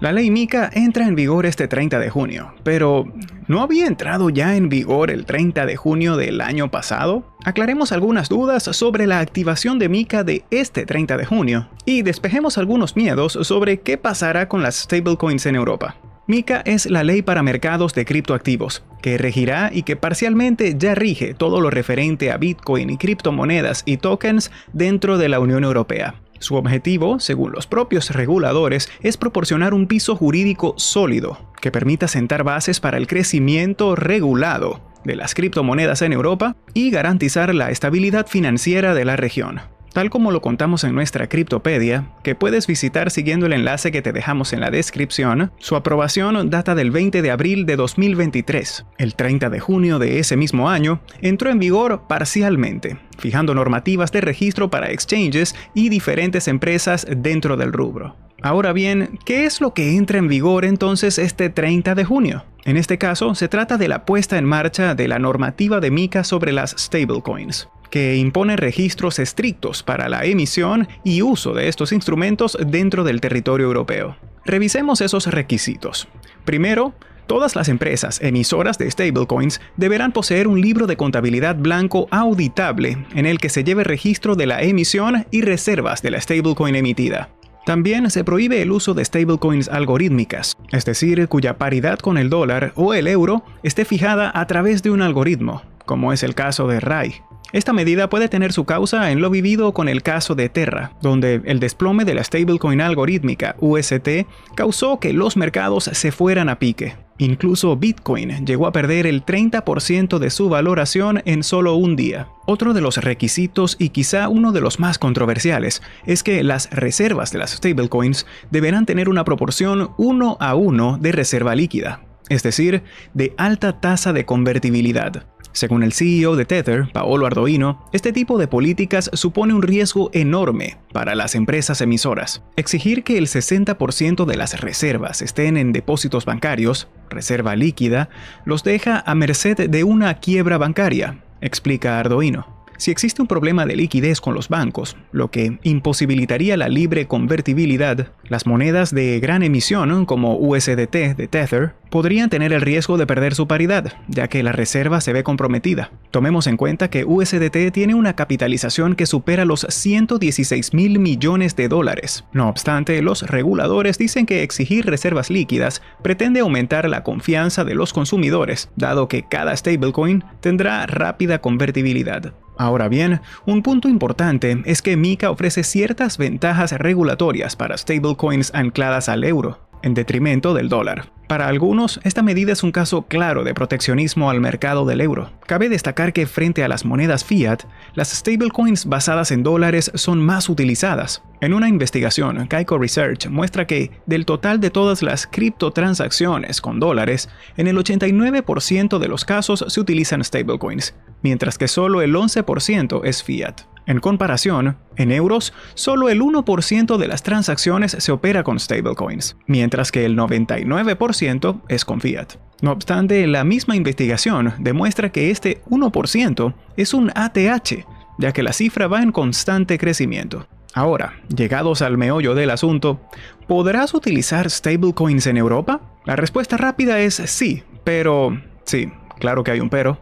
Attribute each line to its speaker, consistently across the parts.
Speaker 1: La ley MICA entra en vigor este 30 de junio, pero ¿no había entrado ya en vigor el 30 de junio del año pasado? Aclaremos algunas dudas sobre la activación de MICA de este 30 de junio y despejemos algunos miedos sobre qué pasará con las stablecoins en Europa. MICA es la ley para mercados de criptoactivos, que regirá y que parcialmente ya rige todo lo referente a Bitcoin y criptomonedas y tokens dentro de la Unión Europea. Su objetivo, según los propios reguladores, es proporcionar un piso jurídico sólido que permita sentar bases para el crecimiento regulado de las criptomonedas en Europa y garantizar la estabilidad financiera de la región tal como lo contamos en nuestra criptopedia, que puedes visitar siguiendo el enlace que te dejamos en la descripción, su aprobación data del 20 de abril de 2023. El 30 de junio de ese mismo año, entró en vigor parcialmente, fijando normativas de registro para exchanges y diferentes empresas dentro del rubro. Ahora bien, ¿qué es lo que entra en vigor entonces este 30 de junio? En este caso, se trata de la puesta en marcha de la normativa de MICA sobre las stablecoins que impone registros estrictos para la emisión y uso de estos instrumentos dentro del territorio europeo. Revisemos esos requisitos. Primero, todas las empresas emisoras de stablecoins deberán poseer un libro de contabilidad blanco auditable en el que se lleve registro de la emisión y reservas de la stablecoin emitida. También se prohíbe el uso de stablecoins algorítmicas, es decir, cuya paridad con el dólar o el euro esté fijada a través de un algoritmo, como es el caso de RAI. Esta medida puede tener su causa en lo vivido con el caso de Terra, donde el desplome de la stablecoin algorítmica UST causó que los mercados se fueran a pique. Incluso Bitcoin llegó a perder el 30% de su valoración en solo un día. Otro de los requisitos y quizá uno de los más controversiales es que las reservas de las stablecoins deberán tener una proporción 1 a 1 de reserva líquida, es decir, de alta tasa de convertibilidad. Según el CEO de Tether, Paolo Ardoino, este tipo de políticas supone un riesgo enorme para las empresas emisoras. Exigir que el 60% de las reservas estén en depósitos bancarios, reserva líquida, los deja a merced de una quiebra bancaria, explica Ardoino. Si existe un problema de liquidez con los bancos, lo que imposibilitaría la libre convertibilidad, las monedas de gran emisión como USDT de Tether podrían tener el riesgo de perder su paridad, ya que la reserva se ve comprometida. Tomemos en cuenta que USDT tiene una capitalización que supera los 116 mil millones de dólares. No obstante, los reguladores dicen que exigir reservas líquidas pretende aumentar la confianza de los consumidores, dado que cada stablecoin tendrá rápida convertibilidad. Ahora bien, un punto importante es que MiCA ofrece ciertas ventajas regulatorias para stablecoins ancladas al euro en detrimento del dólar. Para algunos, esta medida es un caso claro de proteccionismo al mercado del euro. Cabe destacar que frente a las monedas fiat, las stablecoins basadas en dólares son más utilizadas. En una investigación, Kaiko Research muestra que, del total de todas las criptotransacciones con dólares, en el 89% de los casos se utilizan stablecoins, mientras que solo el 11% es fiat. En comparación, en euros, solo el 1% de las transacciones se opera con stablecoins, mientras que el 99% es con fiat. No obstante, la misma investigación demuestra que este 1% es un ATH, ya que la cifra va en constante crecimiento. Ahora, llegados al meollo del asunto, ¿podrás utilizar stablecoins en Europa? La respuesta rápida es sí, pero sí, claro que hay un pero,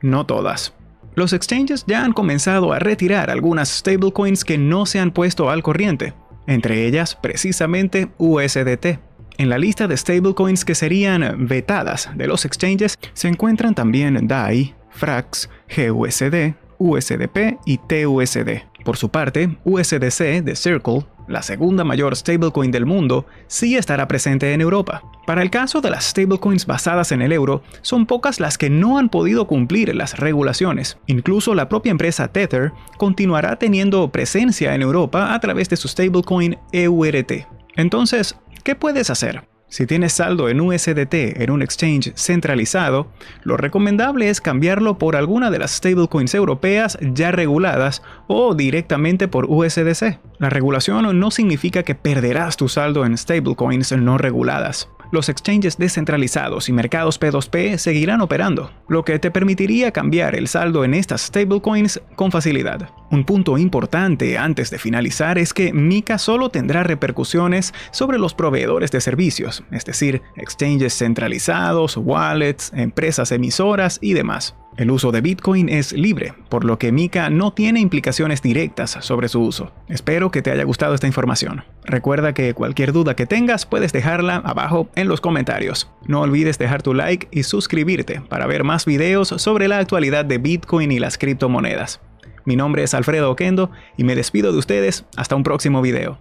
Speaker 1: no todas los exchanges ya han comenzado a retirar algunas stablecoins que no se han puesto al corriente, entre ellas precisamente USDT. En la lista de stablecoins que serían vetadas de los exchanges se encuentran también DAI, FRAX, GUSD, USDP y TUSD. Por su parte, USDC de Circle la segunda mayor stablecoin del mundo, sí estará presente en Europa. Para el caso de las stablecoins basadas en el euro, son pocas las que no han podido cumplir las regulaciones. Incluso la propia empresa Tether continuará teniendo presencia en Europa a través de su stablecoin EURT. Entonces, ¿qué puedes hacer? Si tienes saldo en USDT en un exchange centralizado, lo recomendable es cambiarlo por alguna de las stablecoins europeas ya reguladas o directamente por USDC. La regulación no significa que perderás tu saldo en stablecoins no reguladas los exchanges descentralizados y mercados P2P seguirán operando, lo que te permitiría cambiar el saldo en estas stablecoins con facilidad. Un punto importante antes de finalizar es que MiCA solo tendrá repercusiones sobre los proveedores de servicios, es decir, exchanges centralizados, wallets, empresas emisoras y demás. El uso de Bitcoin es libre, por lo que Mika no tiene implicaciones directas sobre su uso. Espero que te haya gustado esta información. Recuerda que cualquier duda que tengas puedes dejarla abajo en los comentarios. No olvides dejar tu like y suscribirte para ver más videos sobre la actualidad de Bitcoin y las criptomonedas. Mi nombre es Alfredo Oquendo y me despido de ustedes hasta un próximo video.